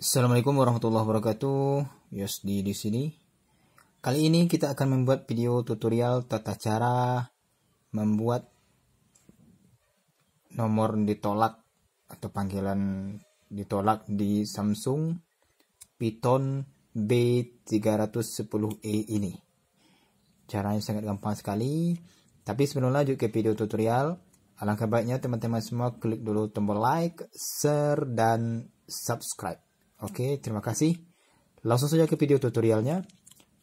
Assalamualaikum warahmatullahi wabarakatuh. Yosdi di sini. Kali ini kita akan membuat video tutorial tata cara membuat nomor ditolak atau panggilan ditolak di Samsung Python B310E ini. Caranya sangat gampang sekali. Tapi sebelum lanjut ke video tutorial, alangkah baiknya teman-teman semua klik dulu tombol like, share, dan subscribe. Oke, terima kasih. Langsung saja ke video tutorialnya.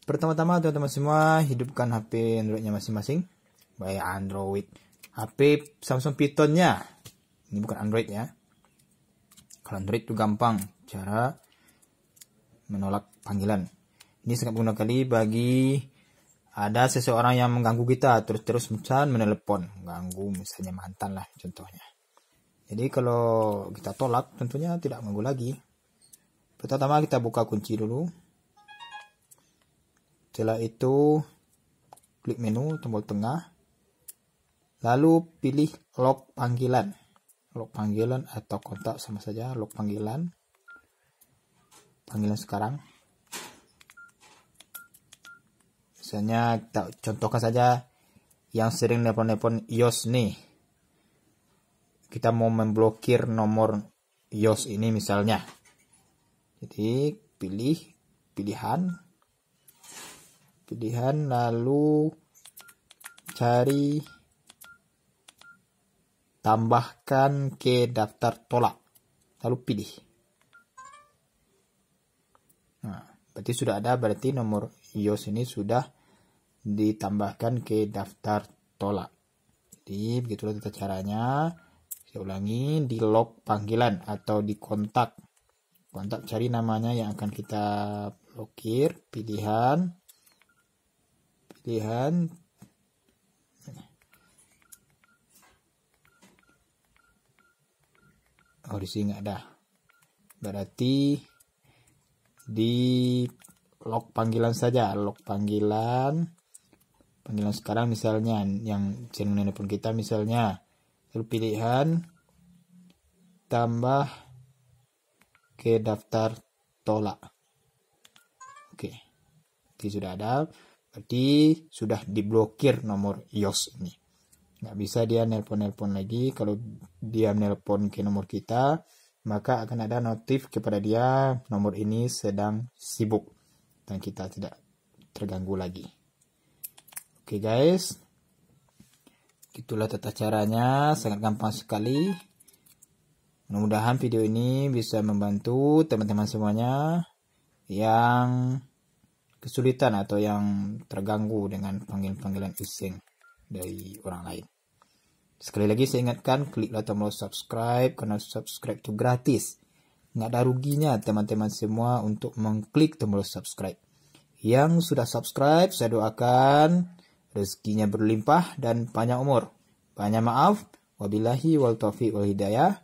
Pertama-tama teman-teman semua hidupkan HP Androidnya masing-masing. Baik Android, HP Samsung Pythonnya. Ini bukan Android ya. Kalau Android itu gampang cara menolak panggilan. Ini sangat berguna kali bagi ada seseorang yang mengganggu kita terus-terus misalnya menelepon, mengganggu misalnya mantan lah contohnya. Jadi kalau kita tolak tentunya tidak mengganggu lagi. Pertama kita buka kunci dulu. Setelah itu klik menu tombol tengah. Lalu pilih lock panggilan. lock panggilan atau kontak sama saja lock panggilan. Panggilan sekarang. Misalnya kita contohkan saja yang sering nelpon-nelpon iOS nih. Kita mau memblokir nomor iOS ini misalnya jadi pilih pilihan pilihan lalu cari tambahkan ke daftar tolak lalu pilih nah berarti sudah ada berarti nomor iOS ini sudah ditambahkan ke daftar tolak jadi begitulah tata caranya saya ulangi di log panggilan atau di kontak kontak cari namanya yang akan kita blokir pilihan pilihan oh di sini nggak ada berarti di log panggilan saja log panggilan panggilan sekarang misalnya yang jaringan pun kita misalnya lalu pilihan tambah ke daftar tolak. Oke, okay. sudah ada. Berarti sudah diblokir nomor iOS ini. Nggak bisa dia nelpon-nelpon lagi. Kalau dia nelpon ke nomor kita, maka akan ada notif kepada dia nomor ini sedang sibuk. Dan kita tidak terganggu lagi. Oke guys, itulah tata caranya. Sangat gampang sekali. Mudah-mudahan video ini bisa membantu teman-teman semuanya yang kesulitan atau yang terganggu dengan panggilan-panggilan iseng dari orang lain. Sekali lagi saya ingatkan, kliklah tombol subscribe karena subscribe itu gratis. Nggak ada ruginya teman-teman semua untuk mengklik tombol subscribe. Yang sudah subscribe, saya doakan rezekinya berlimpah dan panjang umur. Banyak maaf, wabillahi wal taufiq wal hidayah.